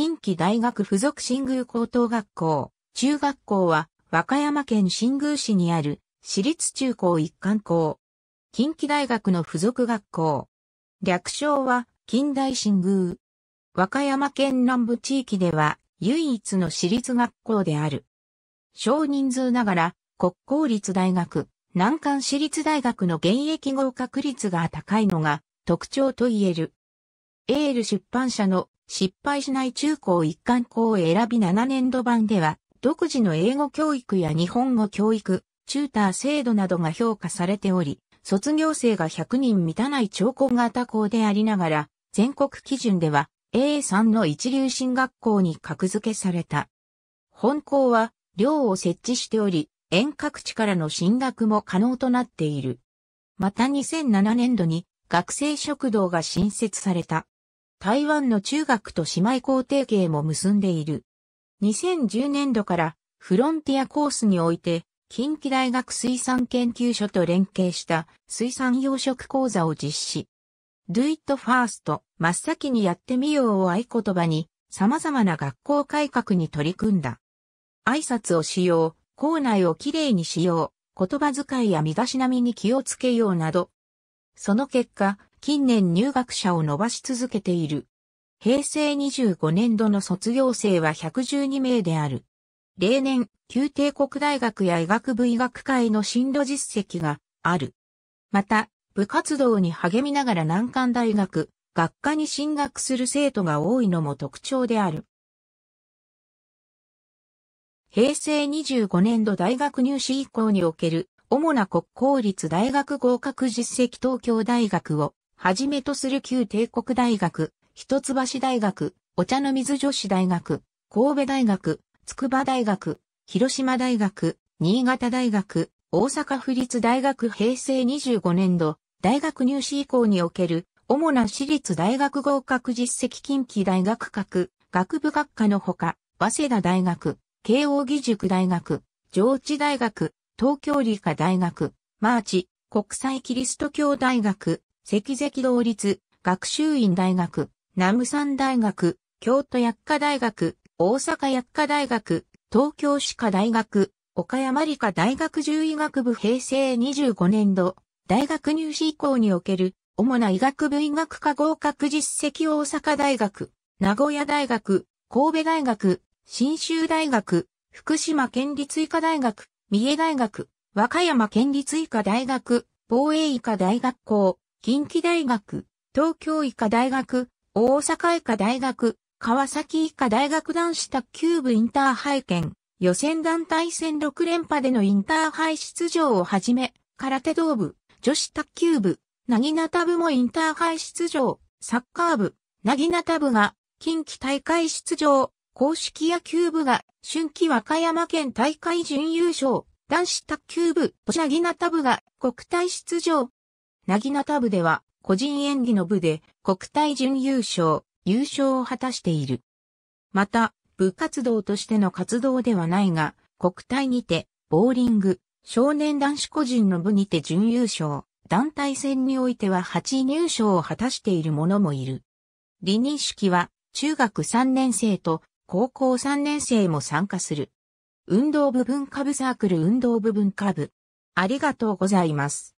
近畿大学附属新宮高等学校、中学校は和歌山県新宮市にある私立中高一貫校。近畿大学の附属学校。略称は近代新宮。和歌山県南部地域では唯一の私立学校である。少人数ながら国公立大学、南関私立大学の現役合格率が高いのが特徴と言える。エール出版社の失敗しない中高一貫校を選び7年度版では、独自の英語教育や日本語教育、チューター制度などが評価されており、卒業生が100人満たない超高型校でありながら、全国基準では A3 の一流進学校に格付けされた。本校は寮を設置しており、遠隔地からの進学も可能となっている。また2007年度に学生食堂が新設された。台湾の中学と姉妹校提携も結んでいる。2010年度からフロンティアコースにおいて、近畿大学水産研究所と連携した水産養殖講座を実施。Do it first 真っ先にやってみようを合言葉に様々な学校改革に取り組んだ。挨拶をしよう、校内をきれいにしよう、言葉遣いや身だしなみに気をつけようなど。その結果、近年入学者を伸ばし続けている。平成25年度の卒業生は112名である。例年、旧帝国大学や医学部医学会の進路実績がある。また、部活動に励みながら難関大学、学科に進学する生徒が多いのも特徴である。平成25年度大学入試以降における主な国公立大学合格実績東京大学をはじめとする旧帝国大学、一橋大学、お茶の水女子大学、神戸大学、筑波大学、広島大学、新潟大学、大阪府立大学平成25年度、大学入試以降における、主な私立大学合格実績近畿大学学、学部学科のほか、早稲田大学、慶応義塾大学、上智大学、東京理科大学、マーチ、国際キリスト教大学、赤石同立、学習院大学、南山大学、京都薬科大学、大阪薬科大学、東京歯科大学、岡山理科大学獣医学部平成25年度、大学入試以降における、主な医学部医学科合格実績大阪大学、名古屋大学、神戸大学、新州大学、福島県立医科大学、三重大学、和歌山県立医科大学、防衛医科大学校、近畿大学、東京医科大学、大阪医科大学、川崎医科大学男子卓球部インターハイ県、予選団体戦6連覇でのインターハイ出場をはじめ、空手道部、女子卓球部、なぎなた部もインターハイ出場、サッカー部、なぎなた部が、近畿大会出場、公式野球部が、春季和歌山県大会準優勝、男子卓球部、なぎなた部が、国体出場、なぎなた部では、個人演技の部で国体準優勝、優勝を果たしている。また、部活動としての活動ではないが、国体にて、ボーリング、少年男子個人の部にて準優勝、団体戦においては8位入賞を果たしている者もいる。離任式は、中学3年生と高校3年生も参加する。運動部文化部サークル運動部文化部。ありがとうございます。